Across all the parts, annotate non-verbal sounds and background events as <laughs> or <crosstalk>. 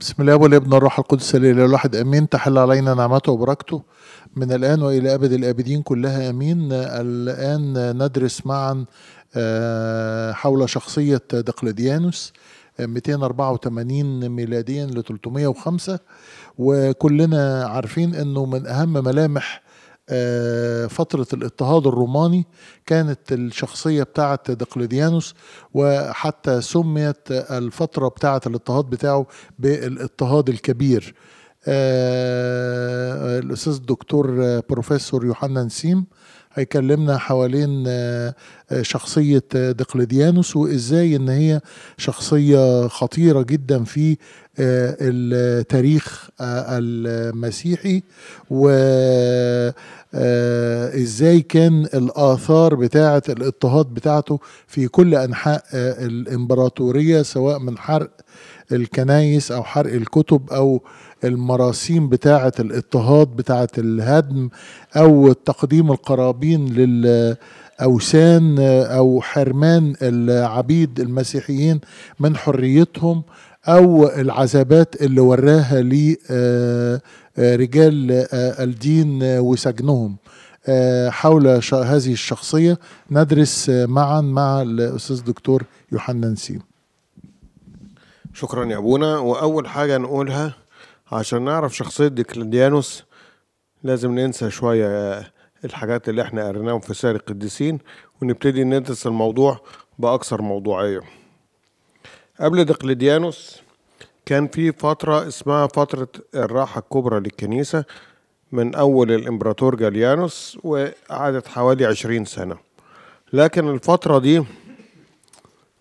بسم الله والابن الروح القدس الاله الواحد امين تحل علينا نعمته وبركته من الان والى ابد الابدين كلها امين الان ندرس معا آه، حول شخصيه دقلديانوس 284 ميلاديا ل 305 وكلنا عارفين انه من اهم ملامح آه، فترة الاضطهاد الروماني كانت الشخصية بتاعة دقلديانوس وحتى سميت الفترة بتاعة الاضطهاد بتاعه بالاضطهاد الكبير آه، الأستاذ الدكتور آه، بروفيسور يوحنا نسيم هيكلمنا حوالين آه، آه، شخصية آه، دقلديانوس وإزاي إن هي شخصية خطيرة جدا في التاريخ المسيحي وإزاي كان الآثار بتاعة الاضطهاد بتاعته في كل أنحاء الإمبراطورية سواء من حرق الكنايس أو حرق الكتب أو المراسيم بتاعة الاضطهاد بتاعة الهدم أو تقديم القرابين للأوثان أو حرمان العبيد المسيحيين من حريتهم أو العذابات اللي وراها لرجال آه، آه، آه، الدين وسجنهم حول هذه الشخصية ندرس معا مع الأستاذ دكتور يوحنا نسيم شكرا يا ابونا واول حاجه نقولها عشان نعرف شخصية ديكلديانوس لازم ننسى شوية آه، الحاجات اللي احنا قريناهم في سير القديسين ونبتدي ندرس الموضوع بأكثر موضوعية قبل دقلديانوس كان في فترة اسمها فترة الراحة الكبرى للكنيسة من أول الإمبراطور جاليانوس وقعدت حوالي عشرين سنة لكن الفترة دي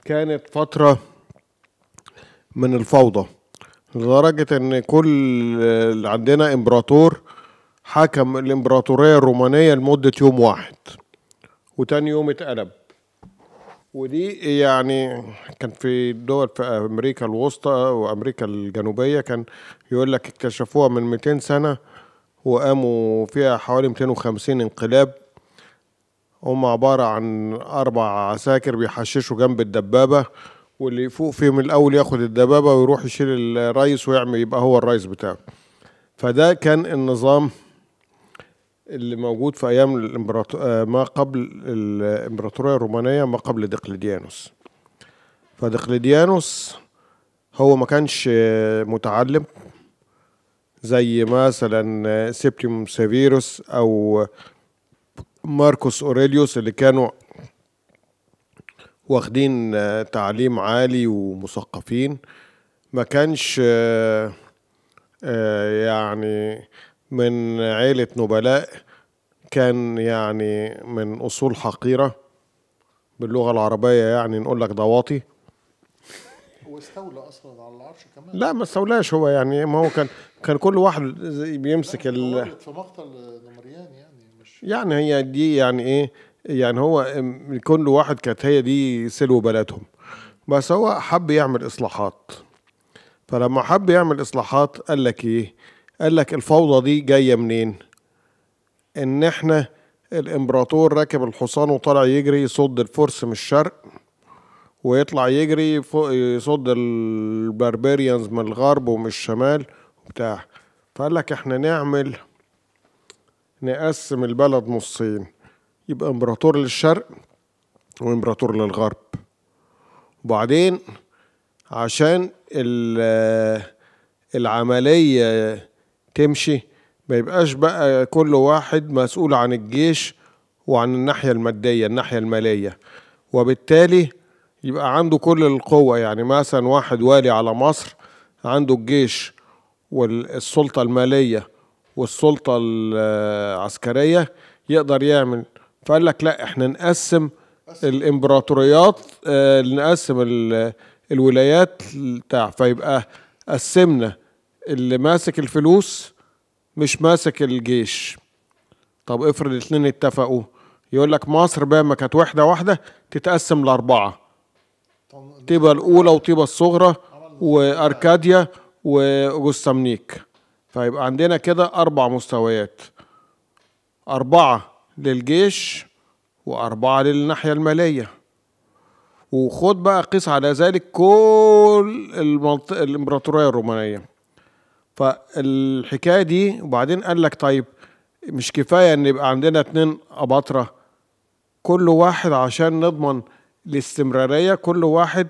كانت فترة من الفوضى لدرجة ان كل عندنا امبراطور حكم الامبراطورية الرومانية لمدة يوم واحد وتاني يوم اتقلب ودي يعني كان في دول في امريكا الوسطى وامريكا الجنوبية كان يقول لك اكتشفوها من 200 سنة وقاموا فيها حوالي 250 انقلاب هم عبارة عن أربع عساكر بيحششوا جنب الدبابة واللي يفوق فيهم الاول ياخد الدبابه ويروح يشيل الرئيس ويعمل يبقى هو الرئيس بتاعه فده كان النظام اللي موجود في ايام الامبراطور آه، ما قبل الامبراطوريه الرومانيه ما قبل دقلديانوس فدقلديانوس هو ما كانش متعلم زي مثلا سيبتيوم سيفيروس او ماركوس اوريليوس اللي كانوا واخدين آه، تعليم عالي ومثقفين ما كانش آه، آه، يعني من عيلة نبلاء كان يعني من أصول حقيرة باللغة العربية يعني نقول لك ضواطي واستولى اصلا على العرش كمان لا ما استولاش هو يعني ما هو كان كان كل واحد بيمسك ال في مقتل نمريان يعني مش يعني هي دي يعني ايه يعني هو كل واحد كانت هي دي سلو بلدهم بس هو حب يعمل اصلاحات فلما حب يعمل اصلاحات قال لك ايه قال لك الفوضى دي جايه منين ان احنا الامبراطور راكب الحصان وطالع يجري يصد الفرس من الشرق ويطلع يجري يصد البربريانز من الغرب ومن الشمال وبتاع فقال لك احنا نعمل نقسم البلد نصين يبقى امبراطور للشرق وامبراطور للغرب وبعدين عشان العملية تمشي ما يبقاش بقى كل واحد مسؤول عن الجيش وعن الناحية المادية الناحية المالية وبالتالي يبقى عنده كل القوة يعني مثلا واحد والي على مصر عنده الجيش والسلطة المالية والسلطة العسكرية يقدر يعمل فقال لك لا احنا نقسم الامبراطوريات آه نقسم الولايات بتاع فيبقى قسمنا اللي ماسك الفلوس مش ماسك الجيش طب افرض الاثنين اتفقوا يقول لك مصر بقى ما كانت وحده واحده تتقسم لاربعه طيبه الاولى وطيبه الصغرى واركاديا وجوستامنيك فيبقى عندنا كده اربع مستويات اربعه للجيش وأربعة للناحية المالية وخد بقى قيس على ذلك كل المنطقة الإمبراطورية الرومانية فالحكاية دي وبعدين قال لك طيب مش كفاية إن يبقى عندنا اتنين أباطرة كل واحد عشان نضمن الاستمرارية كل واحد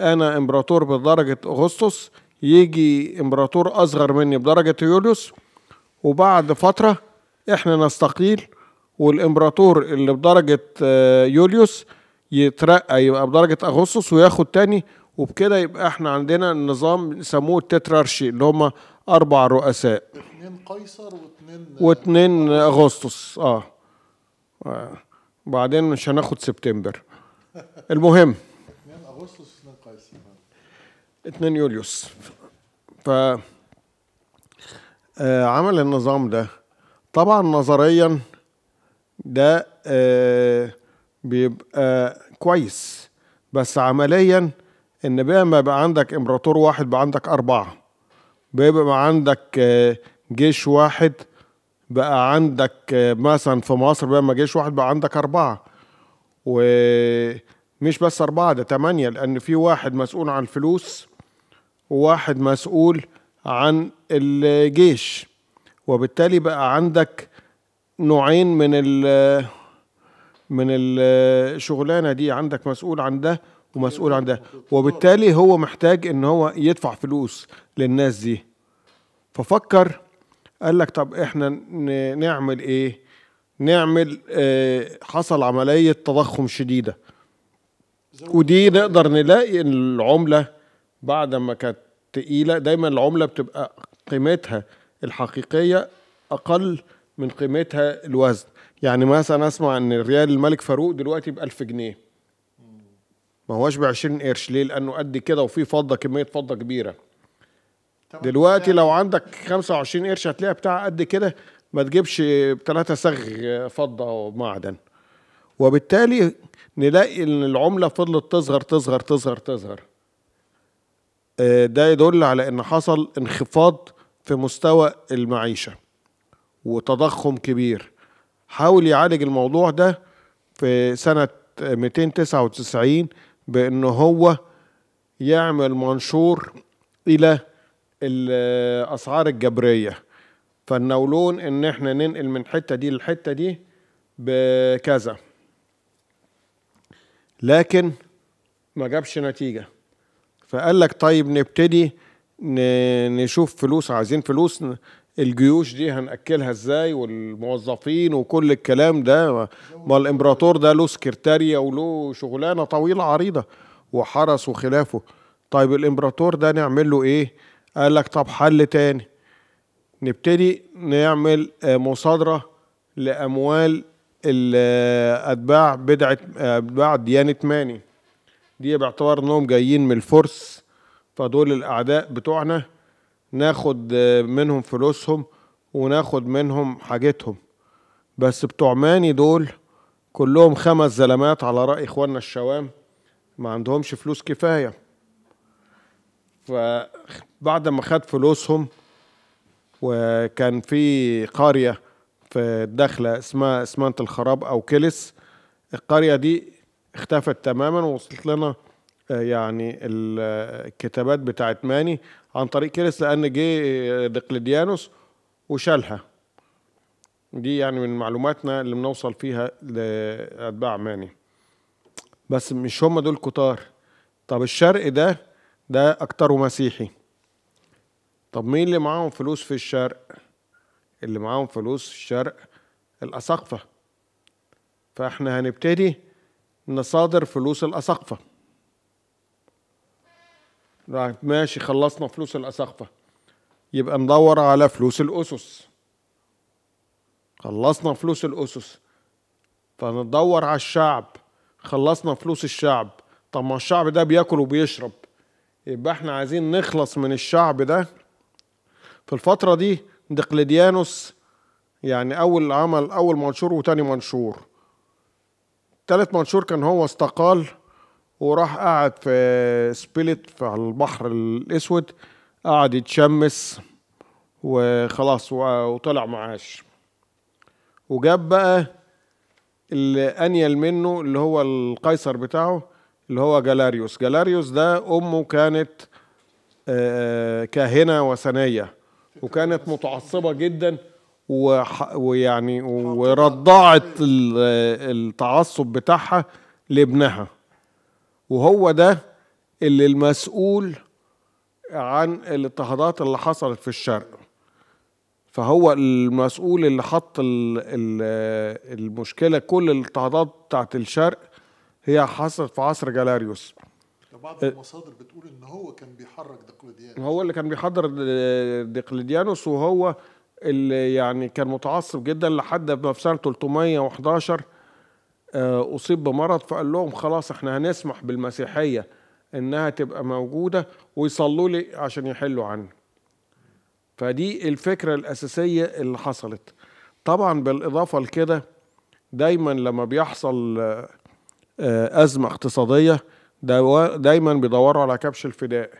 أنا إمبراطور بدرجة أغسطس يجي إمبراطور أصغر مني بدرجة يوليوس وبعد فترة إحنا نستقيل والامبراطور اللي بدرجه آه، يوليوس يترقى يبقى بدرجه اغسطس وياخد تاني وبكده يبقى احنا عندنا النظام سموه التترارشي اللي هم اربع رؤساء اثنين قيصر واثنين واثنين اغسطس اه, آه. بعدين مش هناخد سبتمبر المهم اثنين اغسطس واثنين قيصر اثنين يوليوس ف آه عمل النظام ده طبعا نظريا ده آه، بيبقى كويس بس عمليا ان بقى ما بقى عندك امبراطور واحد بقى عندك اربعه بيبقى عندك آه، جيش واحد بقى عندك آه، مثلا في مصر بقى ما جيش واحد بقى عندك اربعه ومش بس اربعه ده تمانيه لان في واحد مسؤول عن الفلوس وواحد مسؤول عن الجيش وبالتالي بقى عندك نوعين من ال من الشغلانه دي عندك مسؤول عن ده ومسؤول عن ده وبالتالي هو محتاج ان هو يدفع فلوس للناس دي ففكر قال لك طب احنا نعمل ايه نعمل اه حصل عمليه تضخم شديده ودي نقدر نلاقي العمله بعد ما كانت تقيله دايما العمله بتبقى قيمتها الحقيقيه اقل من قيمتها الوزن يعني مثلا اسمع ان الريال الملك فاروق دلوقتي ب 1000 جنيه ما هوش ب 20 قرش ليه لانه قد كده وفي فضه كميه فضه كبيره دلوقتي لو عندك 25 قرش هتلاقيها بتاع قد كده ما تجيبش ثلاثة سغ فضه ومعدن وبالتالي نلاقي ان العمله فضلت تصغر تصغر تصغر تصغر آه، ده يدل على ان حصل انخفاض في مستوى المعيشه وتضخم كبير حاول يعالج الموضوع ده في سنة 299 بأن هو يعمل منشور إلى الأسعار الجبرية فالنولون إن إحنا ننقل من حتة دي للحتة دي بكذا لكن ما جابش نتيجة فقال لك طيب نبتدي نشوف فلوس عايزين فلوس الجيوش دي هنأكلها ازاي والموظفين وكل الكلام ده ما الامبراطور ده له سكرتارية وله شغلانة طويلة عريضة وحرس وخلافه طيب الامبراطور ده نعمل له ايه قال لك طب حل تاني نبتدي نعمل آه، مصادرة لأموال الأتباع آه، بدعة آه، أتباع ديانة ماني دي باعتبار انهم جايين من الفرس فدول الأعداء بتوعنا ناخد منهم فلوسهم وناخد منهم حاجتهم بس بتوع ماني دول كلهم خمس زلمات على رأي إخواننا الشوام ما عندهمش فلوس كفاية فبعد ما خد فلوسهم وكان في قرية في الدخلة اسمها اسمنت الخراب أو كلس القرية دي اختفت تماما ووصلت لنا آه، يعني الكتابات بتاعت ماني عن طريق كيرس لان جه آه، دقلديانوس وشالها دي يعني من معلوماتنا اللي بنوصل فيها لاتباع ماني بس مش هم دول كتار طب الشرق ده ده اكتره مسيحي طب مين اللي معاهم فلوس في الشرق اللي معاهم فلوس في الشرق الاسقفه فاحنا هنبتدي نصادر فلوس الاسقفه راحت ماشي خلصنا فلوس الأساقفة يبقى ندور على فلوس الأسس خلصنا فلوس الأسس فندور على الشعب خلصنا فلوس الشعب طب ما الشعب ده بياكل وبيشرب يبقى احنا عايزين نخلص من الشعب ده في الفترة دي دقلديانوس يعني أول عمل أول منشور وتاني منشور تالت منشور كان هو استقال وراح قاعد في سبيلت في البحر الاسود قعد يتشمس وخلاص وطلع معاش وجاب بقى اللي انيل منه اللي هو القيصر بتاعه اللي هو جالاريوس جالاريوس ده امه كانت آه، آه، كاهنه وثنيه وكانت متعصبه جدا ويعني ورضعت التعصب بتاعها لابنها وهو ده اللي المسؤول عن الاضطهادات اللي حصلت في الشرق فهو المسؤول اللي حط المشكله كل الاضطهادات بتاعت الشرق هي حصلت في عصر جالاريوس بعض المصادر بتقول ان هو كان بيحرك دقلديانوس هو اللي كان بيحضر دقلديانوس وهو اللي يعني كان متعصب جدا لحد ما في سنه 311 آه، اصيب بمرض فقال لهم خلاص احنا هنسمح بالمسيحيه انها تبقى موجوده ويصلوا لي عشان يحلوا عني فدي الفكره الاساسيه اللي حصلت طبعا بالاضافه لكده دايما لما بيحصل آه، ازمه اقتصاديه دايما بيدوروا على كبش الفداء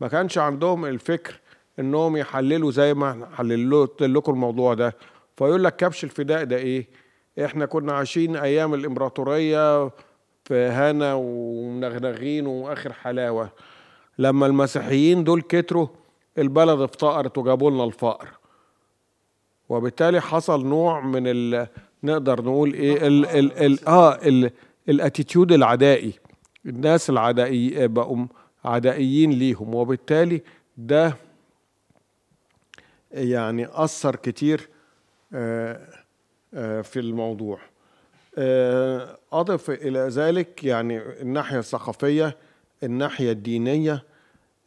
ما كانش عندهم الفكر انهم يحللوا زي ما حللت لكم الموضوع ده فيقول لك كبش الفداء ده ايه احنا كنا عايشين ايام الامبراطوريه في هنا ومنغنغين واخر حلاوه لما المسيحيين دول كتروا البلد افتقرت وجابوا لنا الفقر وبالتالي حصل نوع من ال... نقدر نقول ايه ال... ال... ال... اه ال... الاتيتيود العدائي الناس العدائي آه، بقوا عدائيين ليهم وبالتالي ده يعني اثر كتير آه آه، في الموضوع آه، أضف إلى ذلك يعني الناحية الثقافية الناحية الدينية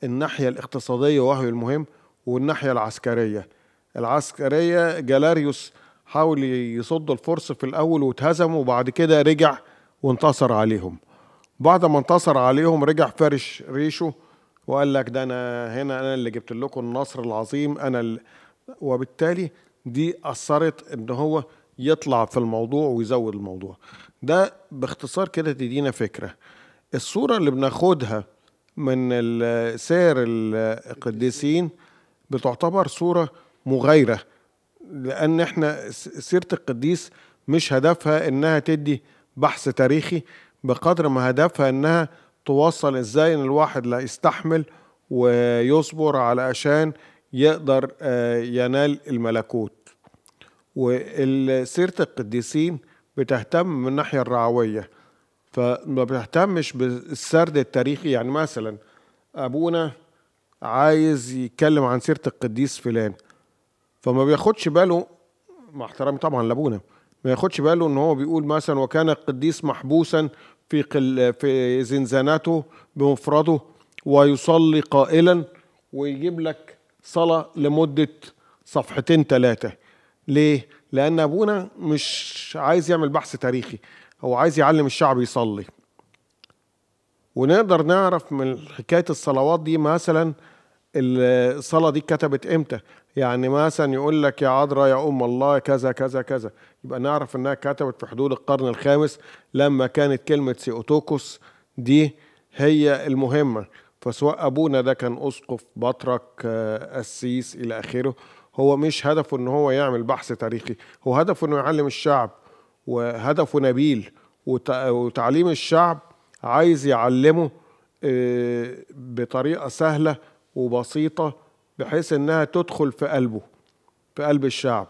الناحية الاقتصادية وهي المهم والناحية العسكرية العسكرية جالاريوس حاول يصد الفرس في الأول واتهزم وبعد كده رجع وانتصر عليهم بعد ما انتصر عليهم رجع فارش ريشه وقال لك ده أنا هنا أنا اللي جبت لكم النصر العظيم أنا اللي وبالتالي دي أثرت إن هو يطلع في الموضوع ويزود الموضوع ده باختصار كده تدينا فكرة الصورة اللي بناخدها من سير القديسين بتعتبر صورة مغايرة لأن احنا سيرة القديس مش هدفها انها تدي بحث تاريخي بقدر ما هدفها انها توصل ازاي ان الواحد لا يستحمل ويصبر علشان يقدر آه، ينال الملكوت وسيرة القديسين بتهتم من الناحية الرعوية فما بتهتمش بالسرد التاريخي يعني مثلا أبونا عايز يتكلم عن سيرة القديس فلان فما بياخدش باله مع احترامي طبعا لابونا ما ياخدش باله ان هو بيقول مثلا وكان القديس محبوسا في قل في زنزانته بمفرده ويصلي قائلا ويجيب لك صلاة لمدة صفحتين ثلاثة ليه؟ لأن أبونا مش عايز يعمل بحث تاريخي هو عايز يعلم الشعب يصلي ونقدر نعرف من حكاية الصلوات دي مثلا الصلاة دي اتكتبت امتى يعني مثلا يقول لك يا عذراء يا أم الله كذا كذا كذا يبقى نعرف إنها اتكتبت في حدود القرن الخامس لما كانت كلمة سيوتوكوس دي هي المهمة فسواء أبونا ده كان أسقف بطرك قسيس آه، إلى آخره هو مش هدفه ان هو يعمل بحث تاريخي هو هدفه انه يعلم الشعب وهدفه نبيل وتعليم الشعب عايز يعلمه آه، بطريقه سهله وبسيطه بحيث انها تدخل في قلبه في قلب الشعب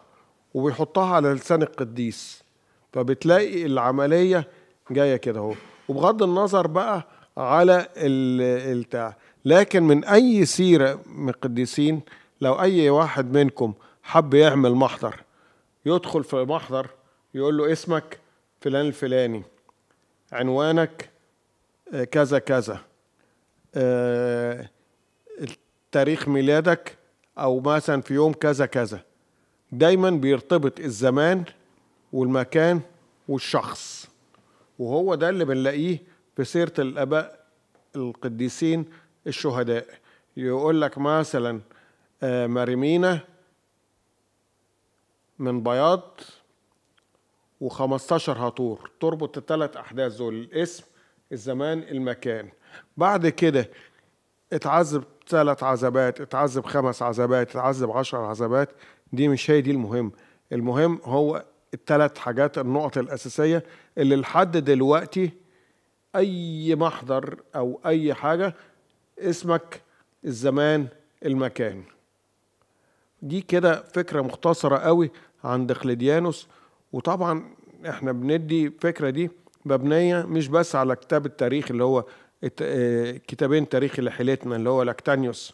وبيحطها على لسان القديس فبتلاقي العمليه جايه كده اهو وبغض النظر بقى على التاع لكن من اي سيره من القديسين لو اي واحد منكم حب يعمل محضر يدخل في المحضر يقول له اسمك فلان الفلاني عنوانك آه، كذا كذا آه، تاريخ ميلادك او مثلا في يوم كذا كذا دايما بيرتبط الزمان والمكان والشخص وهو ده اللي بنلاقيه في سيره الاباء القديسين الشهداء يقول لك مثلا آه، مريمينا من بياض و15 هاتور تربط الثلاث احداث دول الاسم الزمان المكان بعد كده اتعذب ثلاث عذبات اتعذب خمس عذبات اتعذب عشر عذبات دي مش هي دي المهم المهم هو الثلاث حاجات النقط الأساسية اللي لحد دلوقتي أي محضر أو أي حاجة اسمك الزمان المكان دي كده فكرة مختصرة قوي عن دخلديانوس وطبعا احنا بندي الفكرة دي مبنية مش بس على كتاب التاريخ اللي هو آه، كتابين تاريخ لحيلتنا اللي هو لاكتانيوس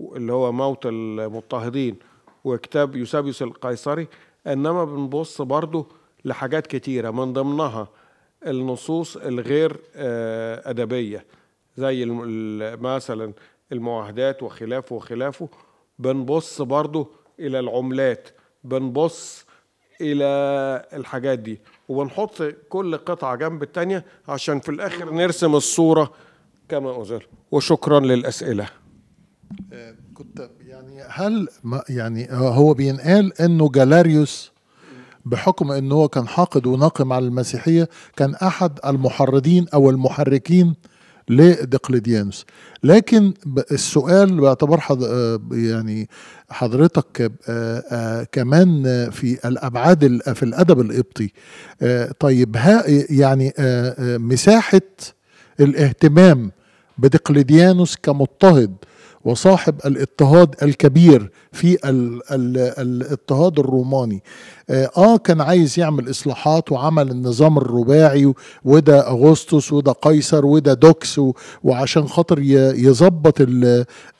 اللي هو موت المضطهدين وكتاب يوسابيوس القيصري انما بنبص برضه لحاجات كتيرة من ضمنها النصوص الغير آه، أدبية زي مثلا المعاهدات وخلافه وخلافه بنبص برضه الى العملات بنبص الى الحاجات دي وبنحط كل قطعه جنب التانيه عشان في الاخر نرسم الصوره كما أزال وشكرا للاسئله آه، كنت يعني هل يعني آه، هو بينقال انه جالاريوس بحكم انه هو كان حاقد وناقم على المسيحيه كان احد المحرضين او المحركين لدقلديانوس لكن السؤال باعتبار آه، يعني حضرتك آه، آه، كمان في الابعاد في الادب القبطي طيب ها يعني مساحه الاهتمام بدقلديانوس كمضطهد وصاحب الاضطهاد الكبير في الاضطهاد الروماني آه،, اه كان عايز يعمل اصلاحات وعمل النظام الرباعي وده اغسطس وده قيصر وده دوكس وعشان خاطر يظبط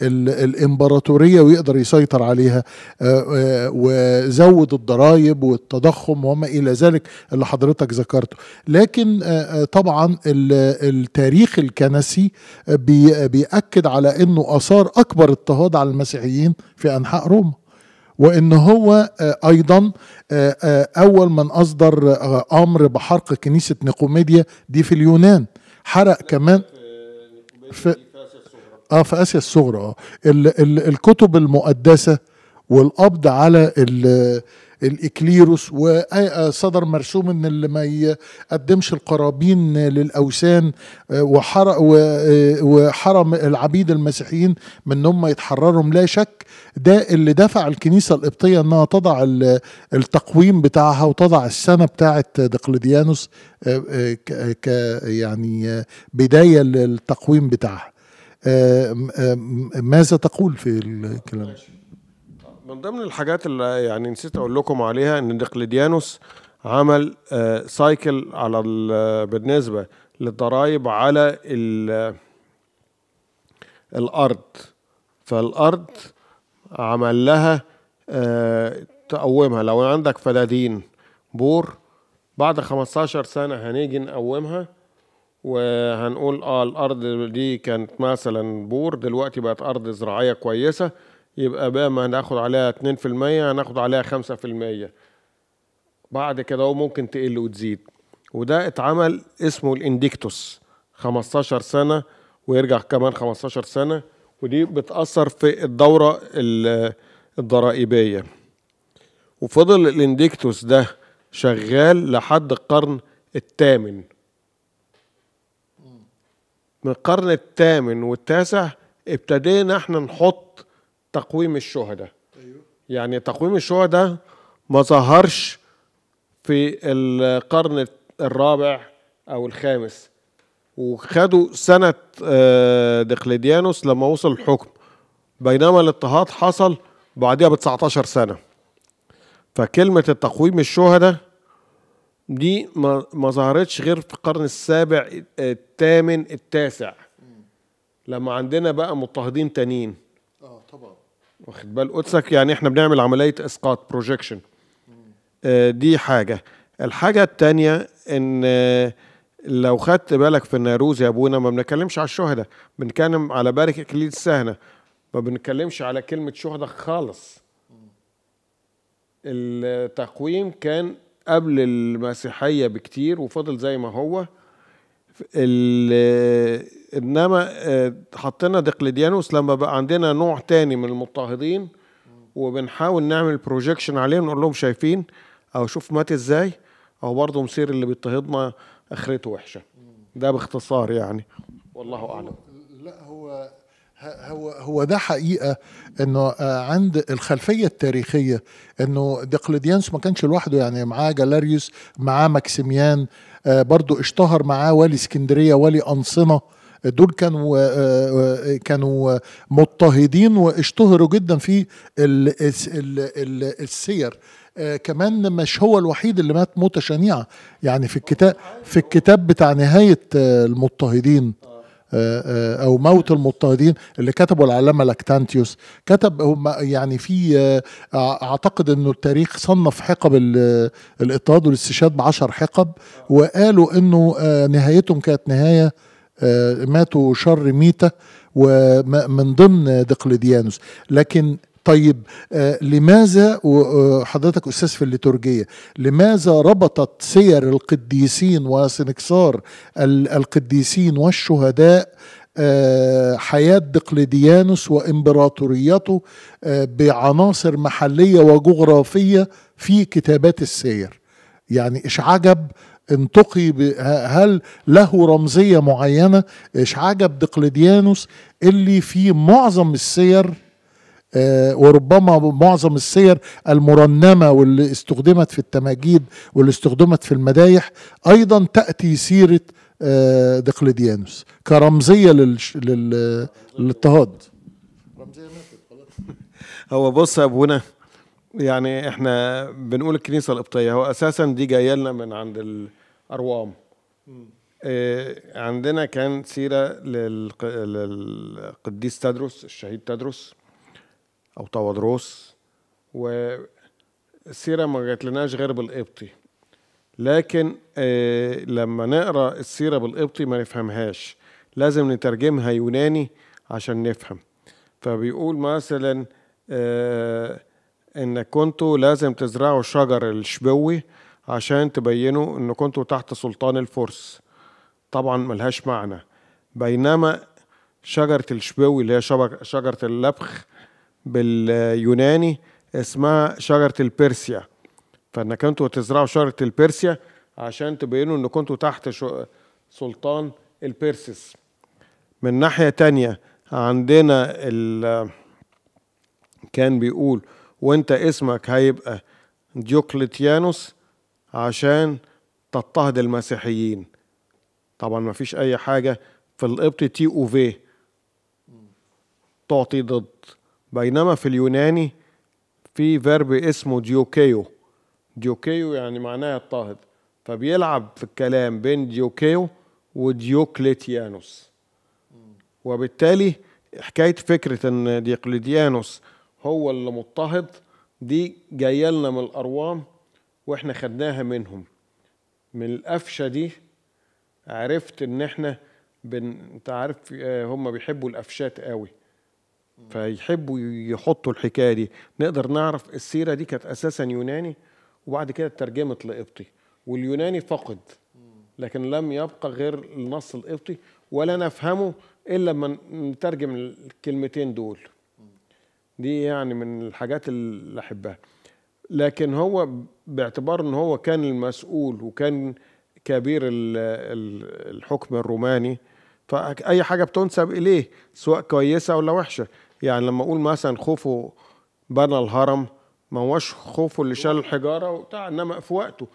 الامبراطوريه ويقدر يسيطر عليها آه، آه، وزود الضرائب والتضخم وما الى ذلك اللي حضرتك ذكرته لكن طبعا التاريخ الكنسي بيأكد على انه اثار اكبر اضطهاد على المسيحيين في انحاء روما وان هو آه، ايضا آه، آه، اول من اصدر امر بحرق كنيسه نيقوميديا دي في اليونان حرق كمان في اه في اسيا الصغرى اه الكتب المقدسه والقبض على الإكليروس وصدر آه، مرسوم إن اللي ما يقدمش القرابين للأوثان آه، آه، وحرم العبيد المسيحيين من إن هم يتحرروا لا شك ده اللي دفع الكنيسة القبطية إنها تضع التقويم بتاعها وتضع السنة بتاعة دقلديانوس ك يعني بداية للتقويم بتاعها ماذا تقول في الكلام؟ من ضمن الحاجات اللي يعني نسيت اقول لكم عليها ان دقلديانوس عمل آه، سايكل على آه، بالنسبه للضرائب على آه، الارض فالارض عمل لها تقومها لو عندك فدادين بور بعد 15 سنة هنيجي نقومها وهنقول اه الارض دي كانت مثلا بور دلوقتي بقت ارض زراعية كويسة يبقى بقى ما هناخد عليها 2% هناخد عليها 5% بعد كده ممكن تقل وتزيد وده اتعمل اسمه الانديكتوس 15 سنة ويرجع كمان 15 سنة ودي بتأثر في الدورة الضرائبية وفضل الانديكتوس ده شغال لحد القرن الثامن من القرن الثامن والتاسع ابتدينا احنا نحط تقويم الشهداء أيوه. يعني تقويم الشهداء ما ظهرش في القرن الرابع او الخامس وخدوا سنة آه، دقلديانوس لما وصل الحكم بينما الاضطهاد حصل بعدها ب 19 سنة فكلمة التقويم الشهداء دي ما ظهرتش غير في القرن السابع آه، الثامن التاسع لما عندنا بقى مضطهدين تانيين واخد بال قدسك يعني احنا بنعمل عمليه اسقاط بروجكشن آه، دي حاجه الحاجه الثانيه ان آه، لو خدت بالك في الناروز يا ابونا ما بنتكلمش على الشهداء بنتكلم على بارك اكليل السهنه ما بنتكلمش على كلمه شهداء خالص التقويم كان قبل المسيحيه بكتير وفضل زي ما هو انما آه، حطينا دقلديانوس لما بقى عندنا نوع تاني من المضطهدين وبنحاول نعمل بروجيكشن عليهم نقول لهم شايفين او شوف مات ازاي او برضه مصير اللي بيضطهدنا اخرته وحشه ده باختصار يعني والله اعلم لا هو هو هو ده حقيقه انه آه، عند الخلفيه التاريخيه انه دقلديانوس ما كانش لوحده يعني معاه جالاريوس معاه ماكسيميان آه، برضو اشتهر معاه والي اسكندريه والي انصنه آه، دول كانوا آه، كانوا مضطهدين واشتهروا جدا في السير كمان مش هو الوحيد اللي مات موته شنيعه يعني في الكتاب في الكتاب بتاع نهايه المضطهدين آه، آه، او موت المضطهدين اللي كتبه العلامه لاكتانتيوس كتب هم يعني في آه، اعتقد انه التاريخ صنف حقب الاضطهاد والاستشهاد بعشر حقب وقالوا انه نهايتهم كانت نهايه ماتوا شر ميته ومن ضمن دقلديانوس لكن طيب آه، لماذا وحضرتك آه، استاذ في الليتورجيه لماذا ربطت سير القديسين وسنكسار القديسين والشهداء آه، حياة دقلديانوس وإمبراطوريته بعناصر محلية وجغرافية في كتابات السير يعني إيش عجب انتقي هل له رمزية معينة إيش عجب دقلديانوس اللي في معظم السير آه، وربما معظم السير المرنمة واللي استخدمت في التماجيد واللي استخدمت في المدايح أيضا تأتي سيرة آه، دقلديانوس كرمزية للاضطهاد <laughs> هو بص يا ابونا يعني احنا بنقول الكنيسه القبطيه هو اساسا دي جايه لنا من عند الاروام إيه عندنا كان سيره للقديس تدرس الشهيد تدرس او طوادروس والسيره ما جاتلناش غير بالقبطي لكن آه لما نقرا السيره بالقبطي ما نفهمهاش لازم نترجمها يوناني عشان نفهم فبيقول مثلا آه ان كنتوا لازم تزرعوا شجر الشبوي عشان تبينوا ان كنتوا تحت سلطان الفرس طبعا ملهاش معنى بينما شجرة الشبوي اللي هي شجرة اللبخ باليوناني اسمها شجرة البيرسيا فانك كنتوا تزرعوا شجرة البيرسيا عشان تبينوا إن كنتوا تحت سلطان البيرسيس من ناحية تانية عندنا ال كان بيقول وانت اسمك هيبقى ديوكليتيانوس عشان تضطهد المسيحيين طبعا ما فيش اي حاجه في القبط تي او في تعطي ضد بينما في اليوناني في فيرب اسمه ديوكيو ديوكيو يعني معناه يضطهد فبيلعب في الكلام بين ديوكيو وديوكليتيانوس وبالتالي حكايه فكره ان ديوكليتيانوس هو اللي مضطهد دي جايه لنا من الاروام واحنا خدناها منهم من القفشه دي عرفت ان احنا بن... انت عارف آه، هم بيحبوا القفشات قوي فيحبوا يحطوا الحكايه دي نقدر نعرف السيره دي كانت اساسا يوناني وبعد كده اترجمت لقبطي واليوناني فقد لكن لم يبقى غير النص القبطي ولا نفهمه الا لما نترجم الكلمتين دول دي يعني من الحاجات اللي احبها لكن هو باعتبار ان هو كان المسؤول وكان كبير الحكم الروماني فاي حاجه بتنسب اليه سواء كويسه ولا وحشه يعني لما اقول مثلا خوفه بنى الهرم ما هوش خوفه اللي شال الحجاره وبتاع انما في وقته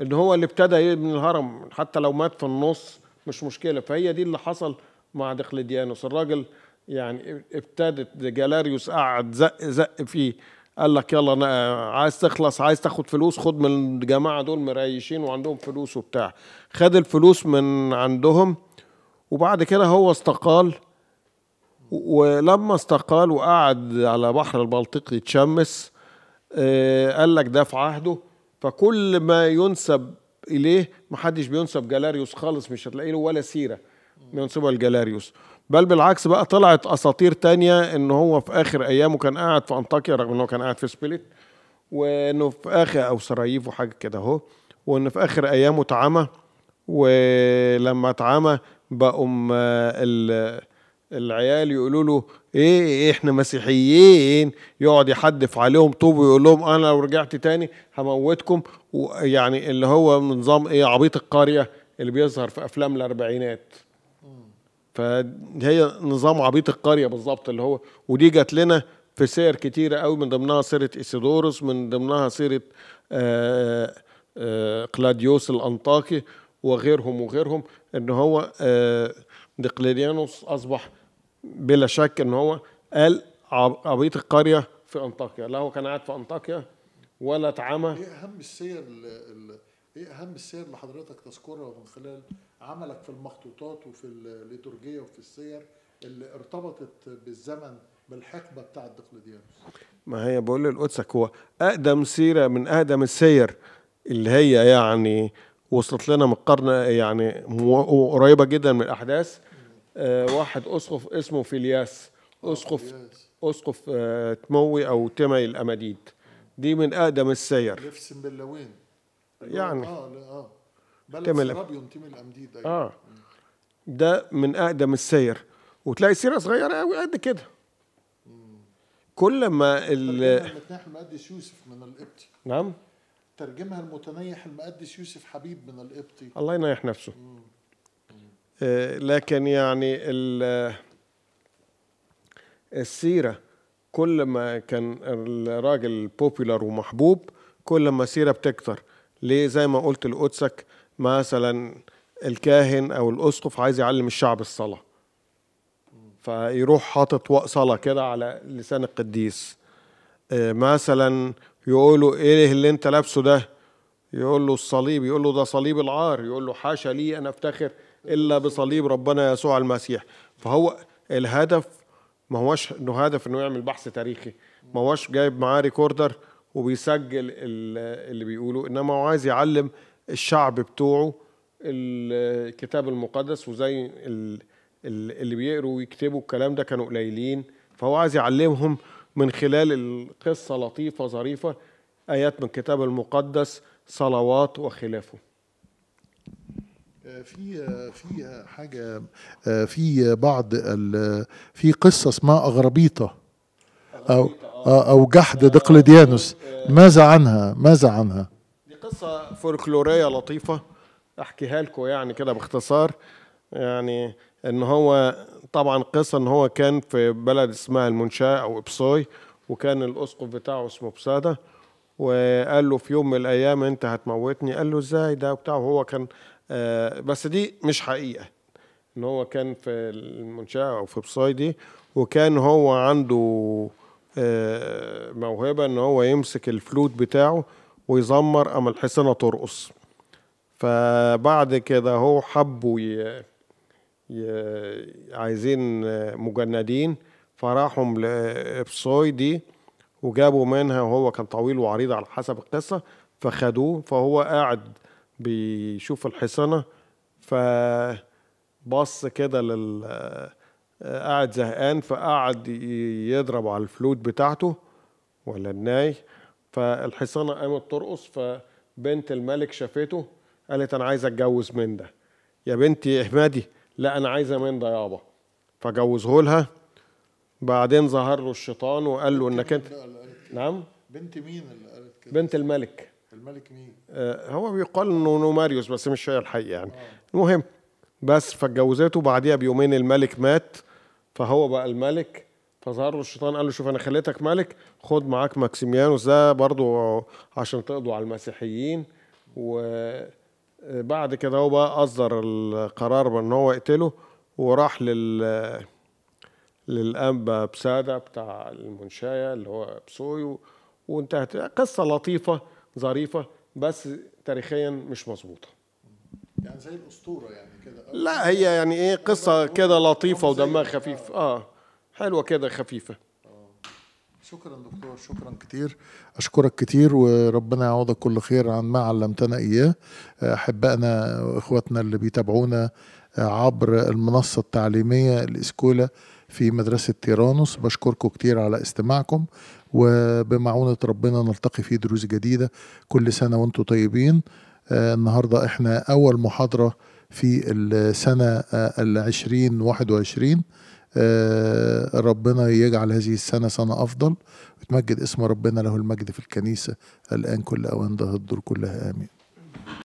ان هو اللي ابتدى يبني الهرم حتى لو مات في النص مش مشكله فهي دي اللي حصل مع دقلديانوس الراجل يعني ابتدت جالاريوس قعد زق زق فيه قال لك يلا أنا عايز تخلص عايز تاخد فلوس خد من الجماعه دول مريشين وعندهم فلوس وبتاع خد الفلوس من عندهم وبعد كده هو استقال ولما استقال وقعد على بحر البلطيق يتشمس آه، قال لك ده في عهده فكل ما ينسب اليه محدش بينسب جلاريوس خالص مش هتلاقي له ولا سيره بينسبها لجلاريوس بل بالعكس بقى طلعت اساطير تانية ان هو في اخر ايامه كان قاعد في انطاكيا رغم ان هو كان قاعد في سبيليت وانه في اخر او سراييف وحاجه كده اهو وان في اخر ايامه اتعمى ولما اتعمى بقوا العيال يقولوا له ايه احنا مسيحيين يقعد يحدف عليهم طوب ويقول لهم انا لو رجعت تاني هموتكم ويعني اللي هو نظام ايه عبيط القريه اللي بيظهر في افلام الاربعينات فهي نظام عبيط القريه بالظبط اللي هو ودي جات لنا في سير كتيره قوي من ضمنها سيره اسيدوروس من ضمنها سيره آآ آه، آه، قلاديوس آه، الانطاكي وغيرهم وغيرهم ان هو آآ دقليريانوس أصبح بلا شك أن هو قال عبيط القرية في أنطاكيا لا هو كان قاعد في أنطاكيا ولا اتعمى إيه أهم السير ايه اهم السير اللي حضرتك تذكرها من خلال عملك في المخطوطات وفي الليتورجيه وفي السير اللي ارتبطت بالزمن بالحقبه بتاع الدقلديانوس ما هي بقول لقدسك هو اقدم سيره من اقدم السير اللي هي يعني وصلت لنا من القرن يعني قريبه جدا من الاحداث آه، واحد اسقف اسمه فيلياس آه، اسقف اسقف آه، تموي او تمي الاماديد دي من اقدم السير نفس بلوين يعني اه لا اه بلد سرابيون الاماديد أيوة. اه ده من اقدم السير وتلاقي سيره صغيره قوي قد كده كل ما ال المقدس يوسف من القبطي نعم ترجمها المتنيح المقدس يوسف حبيب من القبطي الله ينيح نفسه مم. آه، لكن يعني السيرة كل ما كان الراجل بوبيلر ومحبوب كل ما السيرة بتكتر ليه زي ما قلت لقدسك مثلا الكاهن او الاسقف عايز يعلم الشعب الصلاه فيروح حاطط صلاه كده على لسان القديس آه، مثلا يقولوا ايه اللي انت لابسه ده يقول له الصليب يقول له ده صليب العار يقول له حاشا لي انا افتخر إلا بصليب ربنا يسوع المسيح فهو الهدف ما هوش انه هدف انه يعمل بحث تاريخي ما هوش جايب معاه ريكوردر وبيسجل اللي بيقوله انما هو عايز يعلم الشعب بتوعه الكتاب المقدس وزي اللي بيقروا ويكتبوا الكلام ده كانوا قليلين فهو عايز يعلمهم من خلال القصة لطيفة ظريفة آيات من الكتاب المقدس صلوات وخلافه في في حاجه في بعض في قصه اسمها اغربيطه او آه. او جحد دقلديانوس آه. ماذا عنها ماذا عنها دي قصه فولكلوريه لطيفه احكيها لكم يعني كده باختصار يعني ان هو طبعا قصه ان هو كان في بلد اسمها المنشاه او إبسوي وكان الاسقف بتاعه اسمه بساده وقال له في يوم من الايام انت هتموتني قال له ازاي ده وبتاع وهو كان آه، بس دي مش حقيقه ان هو كان في المنشاه او في بصيدي وكان هو عنده آه، موهبه ان هو يمسك الفلوت بتاعه ويزمر اما الحصانه ترقص فبعد كده هو حبوا ي... ي... عايزين مجندين فراحوا لابسوي دي وجابوا منها وهو كان طويل وعريض على حسب القصه فخدوه فهو قاعد بيشوف الحصانه فبص كده لل آه، قاعد زهقان فقعد يضرب على الفلوت بتاعته ولا الناي فالحصانه قامت ترقص فبنت الملك شافته قالت انا عايزه اتجوز من ده يا بنتي احمدي لا انا عايزه من ده يابا فجوزه لها بعدين ظهر له الشيطان وقال له انك انت نعم بنت مين اللي قالت كده بنت الملك الملك مين؟ آه، هو بيقال انه نوماريوس بس مش هي الحقيقه يعني المهم بس فاتجوزته بعديها بيومين الملك مات فهو بقى الملك فظهر له الشيطان قال له شوف انا خليتك ملك خد معاك ماكسيميانوس ده برضو عشان تقضوا على المسيحيين وبعد آه، كده هو بقى اصدر القرار بان هو يقتله وراح لل للانبا بساده بتاع المنشايه اللي هو بسويو وانتهت قصه لطيفه ظريفه بس تاريخيا مش مظبوطه يعني زي الاسطوره يعني كده لا هي يعني ايه قصه كده لطيفه ودمها خفيف اه حلوه كده خفيفه آه. شكرا دكتور شكرا كتير اشكرك كتير وربنا يعوضك كل خير عن ما علمتنا اياه احبائنا واخواتنا اللي بيتابعونا آه، عبر المنصه التعليميه الاسكولا في مدرسة تيرانوس بشكركم كتير على استماعكم وبمعونة ربنا نلتقي في دروس جديدة كل سنة وانتم طيبين آه، النهاردة احنا أول محاضرة في السنة آه، العشرين واحد وعشرين آه، ربنا يجعل هذه السنة سنة أفضل وتمجد اسم ربنا له المجد في الكنيسة الآن كل أوان ده الدور كلها آمين